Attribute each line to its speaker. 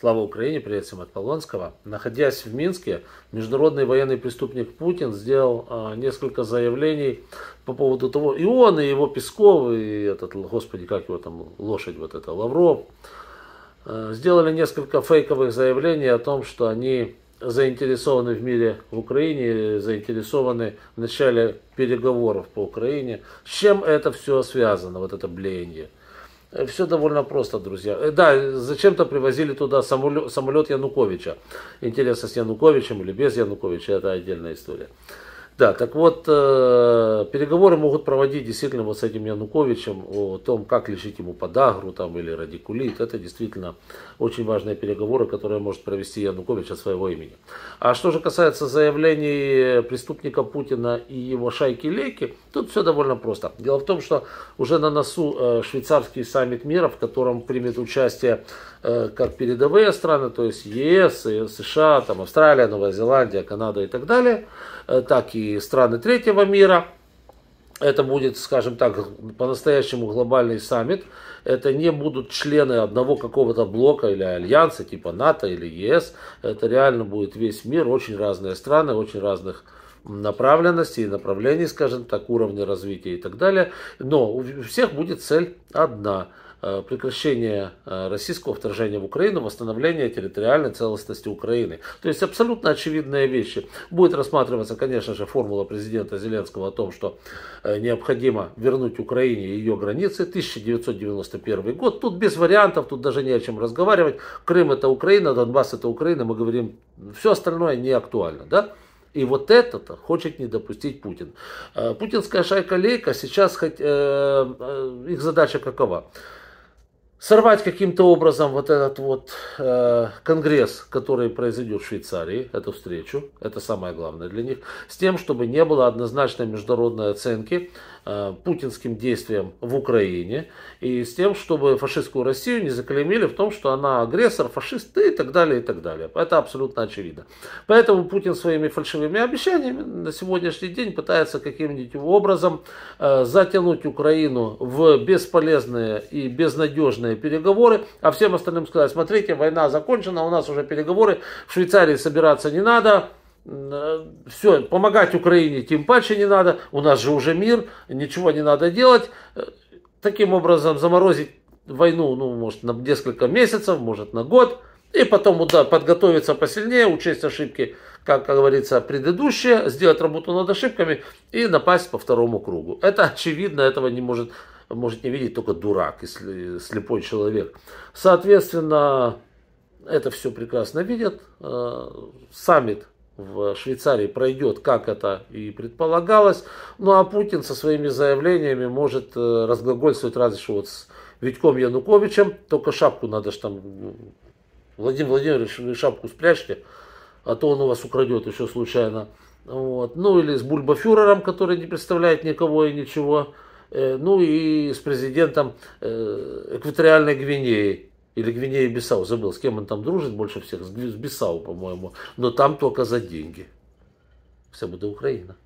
Speaker 1: Слава Украине, привет всем от Полонского. Находясь в Минске, международный военный преступник Путин сделал э, несколько заявлений по поводу того, и он, и его Песков, и этот, господи, как его там, лошадь вот эта, Лавров, э, сделали несколько фейковых заявлений о том, что они заинтересованы в мире в Украине, заинтересованы в начале переговоров по Украине. С чем это все связано, вот это блеяние? Э, Все довольно просто, друзья. Э, да, зачем-то привозили туда самолет, Януковича. Интересно, с Януковичем или без Януковича, это отдельная история. Да, так вот, э, переговоры могут проводить действительно вот с этим Януковичем о том, как лечить ему подагру там, или радикулит. Это действительно очень важные переговоры, которые может провести Янукович от своего имени. А что же касается заявлений преступника Путина и его шайки Лейки, тут все довольно просто. Дело в том, что уже на носу э, швейцарский саммит мира, в котором примет участие э, как передовые страны, то есть ЕС, США, там, Австралия, Новая Зеландия, Канада и так далее, э, так и страны третьего мира. Это будет, скажем так, по-настоящему глобальный саммит. Это не будут члены одного какого-то блока или альянса, типа НАТО или ЕС. Это реально будет весь мир, очень разные страны, очень разных направленностей и направлений, скажем так, уровня развития и так далее. Но у всех будет цель одна – Э, прекращение э, российского вторжения в Украину, восстановление территориальной целостности Украины. То есть абсолютно очевидные вещи. Будет рассматриваться, конечно же, формула президента Зеленского о том, что э, необходимо вернуть Украине ее границы. 1991 год. Тут без вариантов, тут даже не о чем разговаривать. Крым это Украина, Донбасс это Украина. Мы говорим, все остальное не актуально. Да? И вот это-то хочет не допустить Путин. Путинская шайка-лейка сейчас, хоть, э, их задача какова? сорвать каким-то образом вот этот вот э, конгресс, который произойдет в Швейцарии, эту встречу, это самое главное для них, с тем, чтобы не было однозначной международной оценки Э, путинским действиям в Украине и с тем, чтобы фашистскую Россию не заклеймили в том, что она агрессор, фашисты и так далее, и так далее. Это абсолютно очевидно. Поэтому Путин своими фальшивыми обещаниями на сегодняшний день пытается каким-нибудь образом э, затянуть Украину в бесполезные и безнадежные переговоры, а всем остальным сказать, смотрите, война закончена, у нас уже переговоры, в Швейцарии собираться не надо, Э, все, помогать Украине тем паче не надо, у нас же уже мир, ничего не надо делать. Э, таким образом заморозить войну, ну, может, на несколько месяцев, может, на год, и потом да, подготовиться посильнее, учесть ошибки, как, как говорится, предыдущие, сделать работу над ошибками и напасть по второму кругу. Это очевидно, этого не может, может не видеть только дурак, если слепой человек. Соответственно, это все прекрасно видят. Э, саммит в Швейцарии пройдет, как это и предполагалось. Ну а Путин со своими заявлениями может э, разглагольствовать разве что вот с Витьком Януковичем, только шапку надо же там, Владимир Владимирович, вы шапку спрячьте, а то он у вас украдет еще случайно. Вот. Ну или с Бульбафюрером, который не представляет никого и ничего. Э, ну и с президентом э, Экваториальной Гвинеи, или Гвинея Бисау, забыл, с кем он там дружит больше всех, с Бисау, по-моему, но там только за деньги. Все будет Украина